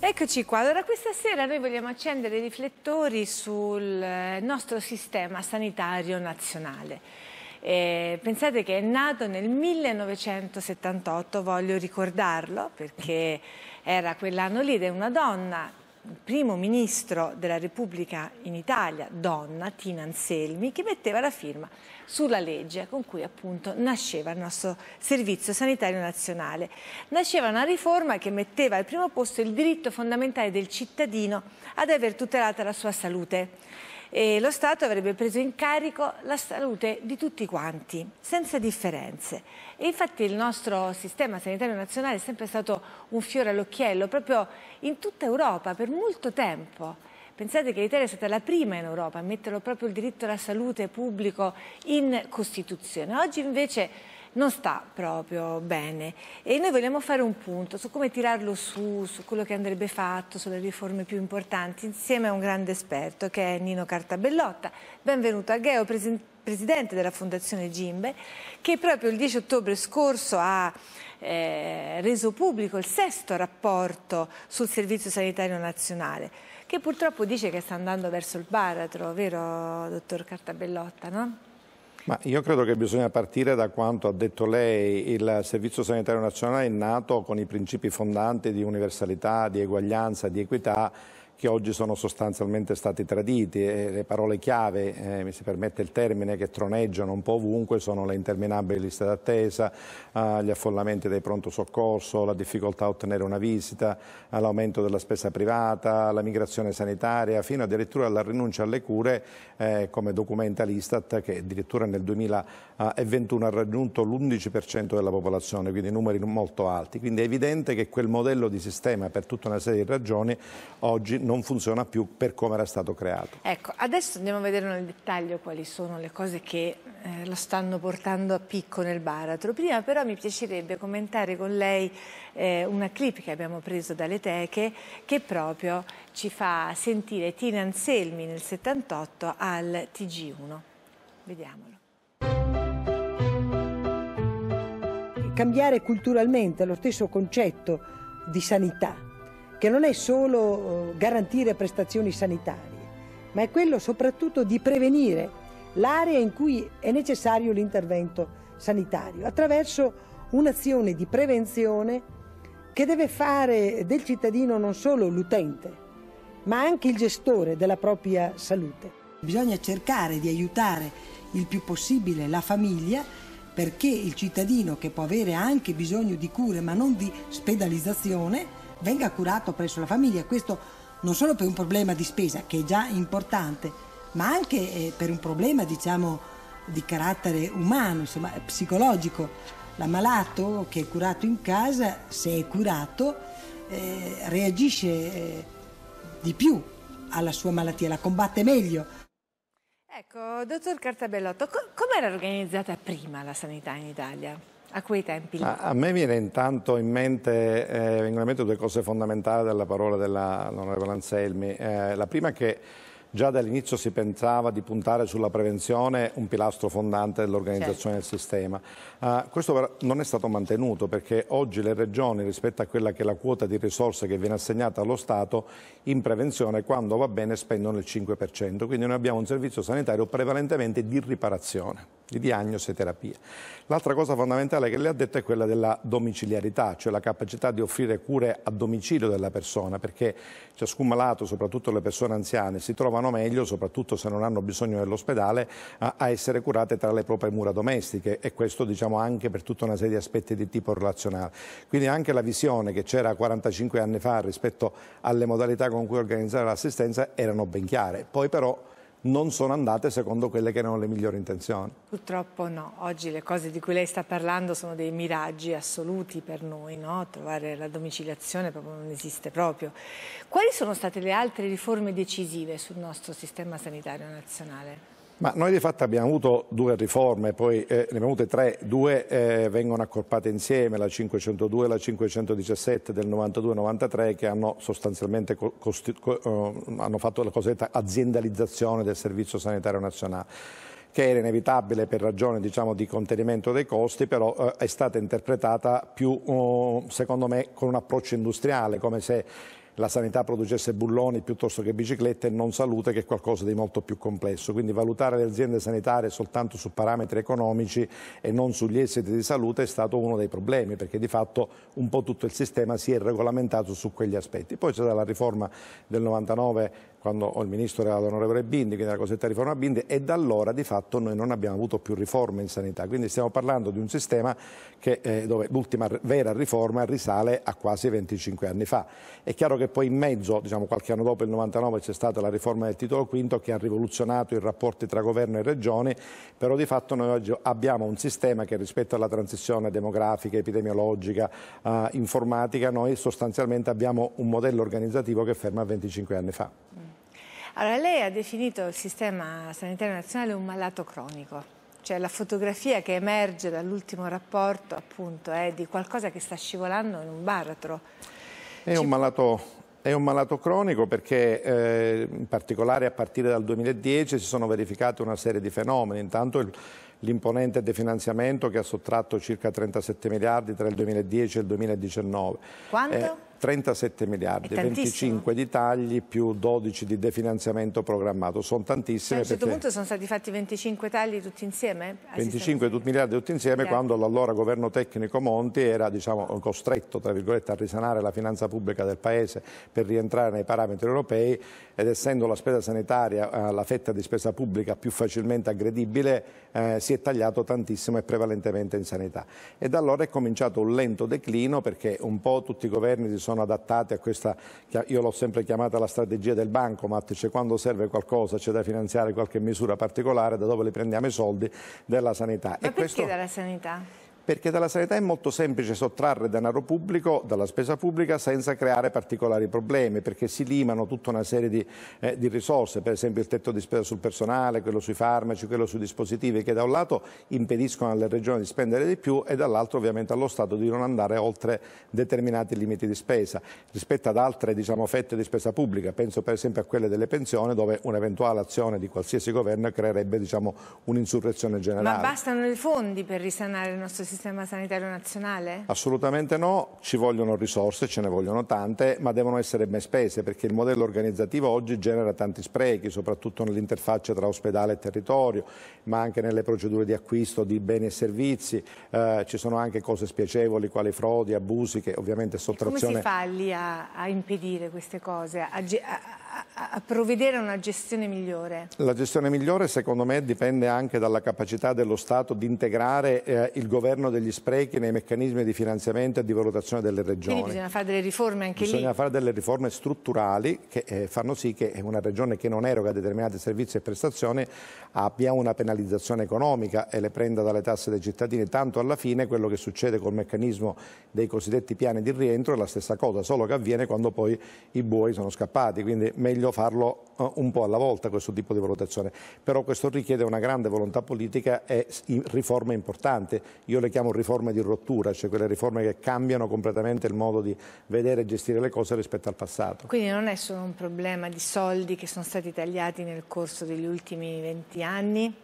Eccoci qua, allora questa sera noi vogliamo accendere i riflettori sul eh, nostro sistema sanitario nazionale. Eh, pensate che è nato nel 1978, voglio ricordarlo perché era quell'anno lì ed è una donna primo ministro della Repubblica in Italia, donna, Tina Anselmi, che metteva la firma sulla legge con cui appunto nasceva il nostro Servizio Sanitario Nazionale. Nasceva una riforma che metteva al primo posto il diritto fondamentale del cittadino ad aver tutelata la sua salute e lo Stato avrebbe preso in carico la salute di tutti quanti, senza differenze. E infatti il nostro sistema sanitario nazionale è sempre stato un fiore all'occhiello, proprio in tutta Europa, per molto tempo. Pensate che l'Italia è stata la prima in Europa a mettere proprio il diritto alla salute pubblico in Costituzione. Oggi invece non sta proprio bene e noi vogliamo fare un punto su come tirarlo su, su quello che andrebbe fatto, sulle riforme più importanti, insieme a un grande esperto che è Nino Cartabellotta. Benvenuto a Geo, presidente della Fondazione Gimbe, che proprio il 10 ottobre scorso ha eh, reso pubblico il sesto rapporto sul Servizio Sanitario Nazionale, che purtroppo dice che sta andando verso il baratro, vero dottor Cartabellotta, no? Ma io credo che bisogna partire da quanto ha detto lei. Il Servizio Sanitario Nazionale è nato con i principi fondanti di universalità, di eguaglianza, di equità che oggi sono sostanzialmente stati traditi e le parole chiave, eh, mi si permette il termine, che troneggiano un po' ovunque sono le interminabili liste d'attesa, eh, gli affollamenti dei pronto soccorso, la difficoltà a ottenere una visita, eh, l'aumento della spesa privata, la migrazione sanitaria, fino addirittura alla rinuncia alle cure eh, come documenta l'Istat che addirittura nel 2021 eh, ha raggiunto l'11% della popolazione, quindi numeri molto alti. Quindi è evidente che quel modello di sistema per tutta una serie di ragioni oggi non funziona più per come era stato creato. Ecco, adesso andiamo a vedere nel dettaglio quali sono le cose che eh, lo stanno portando a picco nel baratro. Prima però mi piacerebbe commentare con lei eh, una clip che abbiamo preso dalle teche che proprio ci fa sentire Tina Anselmi nel 78 al TG1. Vediamolo. Cambiare culturalmente lo stesso concetto di sanità che non è solo eh, garantire prestazioni sanitarie, ma è quello soprattutto di prevenire l'area in cui è necessario l'intervento sanitario attraverso un'azione di prevenzione che deve fare del cittadino non solo l'utente, ma anche il gestore della propria salute. Bisogna cercare di aiutare il più possibile la famiglia perché il cittadino che può avere anche bisogno di cure ma non di spedalizzazione venga curato presso la famiglia. Questo non solo per un problema di spesa, che è già importante, ma anche eh, per un problema, diciamo, di carattere umano, insomma, psicologico. L'ammalato che è curato in casa, se è curato, eh, reagisce eh, di più alla sua malattia, la combatte meglio. Ecco, dottor Cartabellotto, com com'era organizzata prima la sanità in Italia? a quei tempi. Ma a me viene intanto in mente, eh, in mente due cose fondamentali della parola dell'onorevole Anselmi. Eh, la prima è che Già dall'inizio si pensava di puntare sulla prevenzione un pilastro fondante dell'organizzazione certo. del sistema. Uh, questo non è stato mantenuto perché oggi le regioni rispetto a quella che è la quota di risorse che viene assegnata allo Stato in prevenzione quando va bene spendono il 5%, quindi noi abbiamo un servizio sanitario prevalentemente di riparazione di diagnosi e terapia. L'altra cosa fondamentale che lei ha detto è quella della domiciliarità, cioè la capacità di offrire cure a domicilio della persona, perché ciascun malato, soprattutto le persone anziane, si trova trovano meglio, soprattutto se non hanno bisogno dell'ospedale, a, a, essere curate tra le proprie mura domestiche e questo diciamo anche per tutta una serie di aspetti di tipo relazionale. Quindi anche la visione che c'era 45 anni fa rispetto alle modalità con cui organizzare l'assistenza erano ben chiare. Poi però non sono andate secondo quelle che erano le migliori intenzioni. Purtroppo no, oggi le cose di cui lei sta parlando sono dei miraggi assoluti per noi, no? trovare la domiciliazione proprio non esiste proprio. Quali sono state le altre riforme decisive sul nostro sistema sanitario nazionale? Ma noi di fatto abbiamo avuto due riforme, poi eh, ne abbiamo avute tre, due eh, vengono accorpate insieme, la 502 e la 517 del 92-93 che hanno sostanzialmente eh, hanno fatto la cosiddetta aziendalizzazione del Servizio Sanitario Nazionale che era inevitabile per ragioni diciamo, di contenimento dei costi, però eh, è stata interpretata più, eh, secondo me, con un approccio industriale, come se la sanità producesse bulloni piuttosto che biciclette e non salute che è qualcosa di molto più complesso. Quindi valutare le aziende sanitarie soltanto su parametri economici e non sugli esiti di salute è stato uno dei problemi perché di fatto un po' tutto il sistema si è regolamentato su quegli aspetti. Poi c'è stata la riforma del 99 quando oh, il ministro era l'onorevole Bindi, quindi la cosiddetta riforma Bindi, e da allora di fatto noi non abbiamo avuto più riforme in sanità. Quindi stiamo parlando di un sistema che, eh, dove l'ultima vera riforma risale a quasi 25 anni fa. È chiaro che poi in mezzo, diciamo qualche anno dopo il 99, c'è stata la riforma del titolo quinto che ha rivoluzionato i rapporti tra governo e regioni, però di fatto noi oggi abbiamo un sistema che rispetto alla transizione demografica, epidemiologica, eh, informatica, noi sostanzialmente abbiamo un modello organizzativo che ferma 25 anni fa. Mm. Allora, lei ha definito il sistema sanitario nazionale un malato cronico. Cioè la fotografia che emerge dall'ultimo rapporto appunto è di qualcosa che sta scivolando in un baratro. È un malato è un malato cronico perché eh, in particolare a partire dal 2010 si sono verificate una serie di fenomeni. Intanto l'imponente definanziamento che ha sottratto circa 37 miliardi tra il 2010 e il 2019. Quanto? Eh, 37 miliardi, 25 di tagli più 12 di definanziamento programmato, sono tantissime. Ma cioè, a un certo punto sono stati fatti 25 tagli tutti insieme? 25 ah, tut miliardi tutti insieme miliardi. quando l'allora governo tecnico Monti era diciamo, costretto a risanare la finanza pubblica del Paese per rientrare nei parametri europei ed essendo la spesa sanitaria eh, la fetta di spesa pubblica più facilmente aggredibile eh, si è tagliato tantissimo e prevalentemente in sanità. E da allora è cominciato un lento declino perché un po' tutti i governi si sono sono adattate a questa, io l'ho sempre chiamata la strategia del bancomat, cioè quando serve qualcosa c'è da finanziare qualche misura particolare da dove le prendiamo i soldi della sanità. Ma e perché questo... della sanità? perché dalla sanità è molto semplice sottrarre denaro pubblico dalla spesa pubblica senza creare particolari problemi, perché si limano tutta una serie di, eh, di risorse, per esempio il tetto di spesa sul personale, quello sui farmaci, quello sui dispositivi, che da un lato impediscono alle regioni di spendere di più e dall'altro ovviamente allo Stato di non andare oltre determinati limiti di spesa rispetto ad altre diciamo, fette di spesa pubblica, penso per esempio a quelle delle pensioni dove un'eventuale azione di qualsiasi governo creerebbe diciamo, un'insurrezione generale. Ma bastano i fondi per risanare il nostro sistema? sistema sanitario nazionale? Assolutamente no, ci vogliono risorse, ce ne vogliono tante, ma devono essere ben spese perché il modello organizzativo oggi genera tanti sprechi, soprattutto nell'interfaccia tra ospedale e territorio, ma anche nelle procedure di acquisto di beni e servizi, eh, ci sono anche cose spiacevoli quali frodi, abusi che ovviamente sottrazione... E come si fa lì a, a impedire queste cose, a, a a, provvedere a una gestione migliore? La gestione migliore secondo me dipende anche dalla capacità dello Stato di integrare eh, il governo degli sprechi nei meccanismi di finanziamento e di valutazione delle regioni. Quindi bisogna fare delle riforme anche bisogna lì? Bisogna fare delle riforme strutturali che eh, fanno sì che una regione che non eroga determinati servizi e prestazioni abbia una penalizzazione economica e le prenda dalle tasse dei cittadini, tanto alla fine quello che succede col meccanismo dei cosiddetti piani di rientro è la stessa cosa, solo che avviene quando poi i buoi sono scappati, quindi meglio farlo eh, un po' alla volta questo tipo di valutazione, però questo richiede una grande volontà politica e riforme importanti, io le chiamo riforme di rottura, cioè quelle riforme che cambiano completamente il modo di vedere e gestire le cose rispetto al passato. Quindi non è solo un problema di soldi che sono stati tagliati nel corso degli ultimi 20 anni?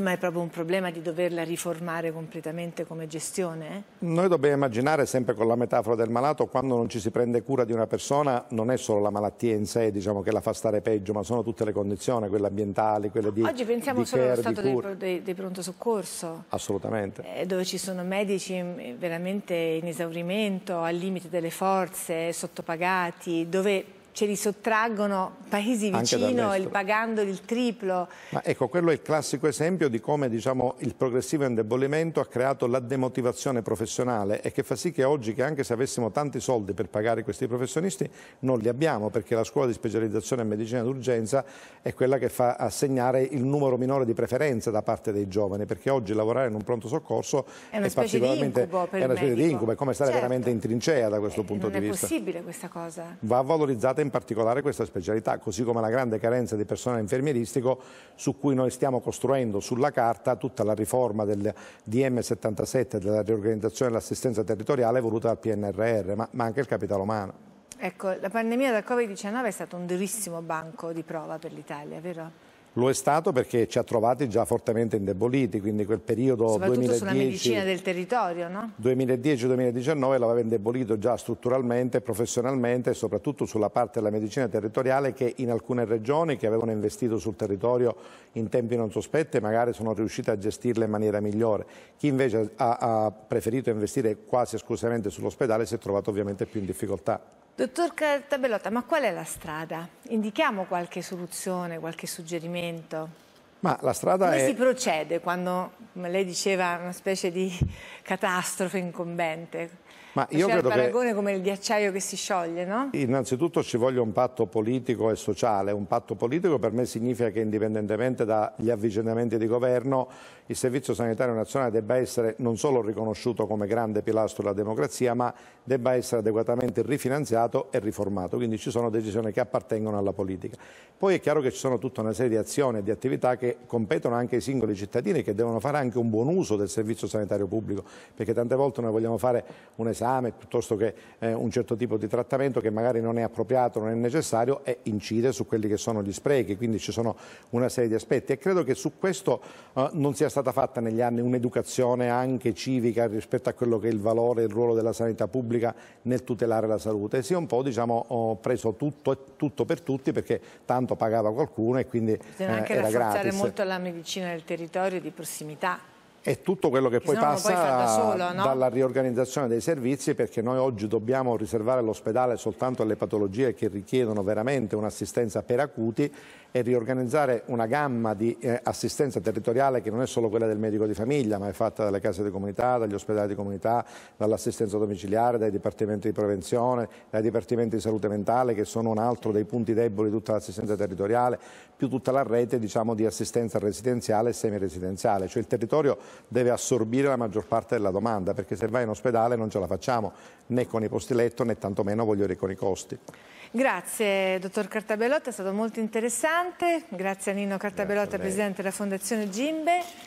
Ma è proprio un problema di doverla riformare completamente come gestione? Eh? Noi dobbiamo immaginare, sempre con la metafora del malato, quando non ci si prende cura di una persona non è solo la malattia in sé diciamo, che la fa stare peggio, ma sono tutte le condizioni, quelle ambientali, quelle di Oggi pensiamo di solo care, allo stato dei, dei, dei, pronto soccorso. Assolutamente. Eh, dove ci sono medici mm, veramente in esaurimento, al limite delle forze, sottopagati, dove ce li sottraggono paesi vicino il, pagandoli il triplo. Ma ecco, quello è il classico esempio di come diciamo, il progressivo indebolimento ha creato la demotivazione professionale e che fa sì che oggi, che anche se avessimo tanti soldi per pagare questi professionisti, non li abbiamo perché la scuola di specializzazione in medicina d'urgenza è quella che fa assegnare il numero minore di preferenze da parte dei giovani, perché oggi lavorare in un pronto soccorso è una è specie di incubo è una specie di incubo, è come stare certo. veramente in trincea da questo eh, punto di vista. Non è possibile questa cosa. Va valorizzata in particolare questa specialità, così come la grande carenza di personale infermieristico su cui noi stiamo costruendo sulla carta tutta la riforma del DM77 della riorganizzazione dell'assistenza territoriale voluta dal PNRR, ma, ma anche il capitale umano. Ecco, la pandemia da Covid-19 è stato un durissimo banco di prova per l'Italia, vero? Lo è stato perché ci ha trovati già fortemente indeboliti, quindi quel periodo 2010-2019 no? l'aveva indebolito già strutturalmente, professionalmente e soprattutto sulla parte della medicina territoriale che in alcune regioni che avevano investito sul territorio in tempi non sospetti magari sono riuscite a gestirle in maniera migliore. Chi invece ha, ha preferito investire quasi esclusivamente sull'ospedale si è trovato ovviamente più in difficoltà. Dottor Tabellotta, ma qual è la strada? Indichiamo qualche soluzione, qualche suggerimento? Ma la strada Come è... si procede quando, come lei diceva, una specie di catastrofe incombente? Ma io credo il paragone che... come il ghiacciaio che si scioglie, no? Innanzitutto ci voglia un patto politico e sociale. Un patto politico per me significa che indipendentemente dagli avvicinamenti di governo il Servizio Sanitario Nazionale debba essere non solo riconosciuto come grande pilastro della democrazia, ma debba essere adeguatamente rifinanziato e riformato. Quindi ci sono decisioni che appartengono alla politica. Poi è chiaro che ci sono tutta una serie di azioni e di attività che competono anche ai singoli cittadini che devono fare anche un buon uso del servizio sanitario pubblico, perché tante volte noi vogliamo fare un esame esame piuttosto che eh, un certo tipo di trattamento che magari non è appropriato, non è necessario e incide su quelli che sono gli sprechi, quindi ci sono una serie di aspetti e credo che su questo eh, non sia stata fatta negli anni un'educazione anche civica rispetto a quello che è il valore e il ruolo della sanità pubblica nel tutelare la salute, sia un po' diciamo, preso tutto e tutto per tutti perché tanto pagava qualcuno e quindi Bisogna anche eh, rafforzare molto la medicina del territorio di prossimità è tutto quello che, poi passa da solo, no? dalla riorganizzazione dei servizi perché noi oggi dobbiamo riservare l'ospedale soltanto alle patologie che richiedono veramente un'assistenza per acuti e riorganizzare una gamma di eh, assistenza territoriale che non è solo quella del medico di famiglia ma è fatta dalle case di comunità, dagli ospedali di comunità, dall'assistenza domiciliare, dai dipartimenti di prevenzione, dai dipartimenti di salute mentale che sono un altro dei punti deboli di tutta l'assistenza territoriale più tutta la rete diciamo, di assistenza residenziale e semiresidenziale, cioè il territorio deve assorbire la maggior parte della domanda, perché se vai in ospedale non ce la facciamo né con i posti letto né tantomeno voglio dire con i costi. Grazie dottor Cartabellotta, è stato molto interessante, grazie a Nino Cartabellotta, grazie a presidente della Fondazione Gimbe.